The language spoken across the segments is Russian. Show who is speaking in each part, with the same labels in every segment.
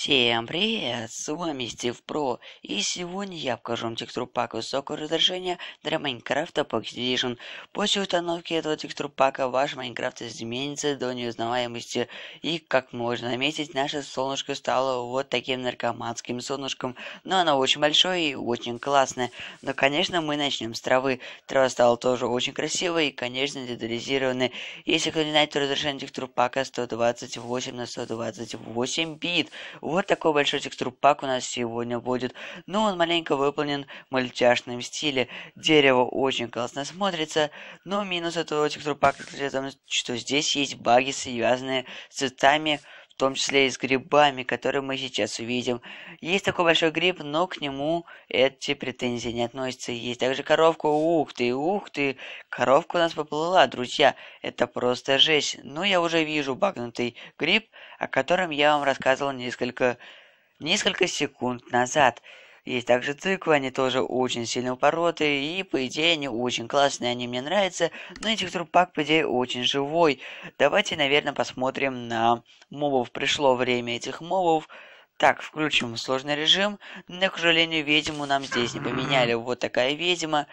Speaker 1: Всем привет! С вами Стив Про, и сегодня я покажу вам текстуру высокого разрешения для Майнкрафта Pocket Edition. После установки этого текстур пака ваш Майнкрафт изменится до неузнаваемости, и, как можно заметить, наше солнышко стало вот таким наркоманским солнышком, но оно очень большое и очень классное. Но, конечно, мы начнем с травы. Трава стала тоже очень красивой и, конечно, детализированной. Если кто не знает, то разрешение текстур пака 128 на 128 бит. Вот такой большой текстурпак у нас сегодня будет. Но ну, он маленько выполнен в мультяшном стиле. Дерево очень классно смотрится. Но минус этого текстурпака, что здесь есть баги, связанные с цветами, в том числе и с грибами, которые мы сейчас увидим. Есть такой большой гриб, но к нему эти претензии не относятся. Есть также коровка, ух ты, ух ты, коровка у нас поплыла, друзья, это просто жесть. Ну, я уже вижу багнутый гриб, о котором я вам рассказывал несколько, несколько секунд назад. Есть также тыквы, они тоже очень сильно упоротые, и, по идее, они очень классные, они мне нравятся, но этих трупак по идее, очень живой. Давайте, наверное, посмотрим на мобов. Пришло время этих мобов. Так, включим сложный режим. Но, к сожалению, ведьму нам здесь не поменяли. Вот такая ведьма.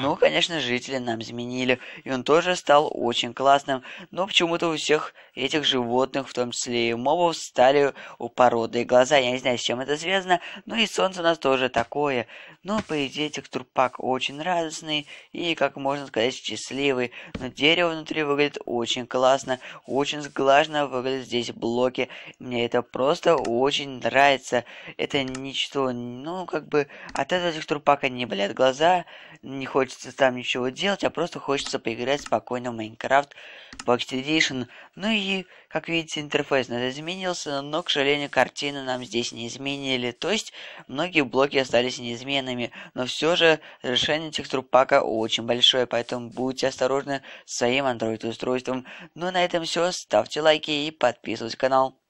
Speaker 1: Ну, конечно, жители нам заменили, И он тоже стал очень классным. Но почему-то у всех этих животных, в том числе и мобов, стали у породы глаза. Я не знаю, с чем это связано. Ну и солнце у нас тоже такое. Но, по идее, этих текстурпак очень радостный и, как можно сказать, счастливый. Но дерево внутри выглядит очень классно. Очень сглажно выглядят здесь блоки. Мне это просто очень нравится стирается, это ничто, ну, как бы, от этого текстурпака не болят глаза, не хочется там ничего делать, а просто хочется поиграть спокойно в Minecraft Box Edition. Ну и, как видите, интерфейс надо изменился, но, к сожалению, картины нам здесь не изменили, то есть многие блоки остались неизменными, но все же разрешение текстурпака очень большое, поэтому будьте осторожны с своим Android-устройством. Ну, на этом все, ставьте лайки и подписывайтесь на канал.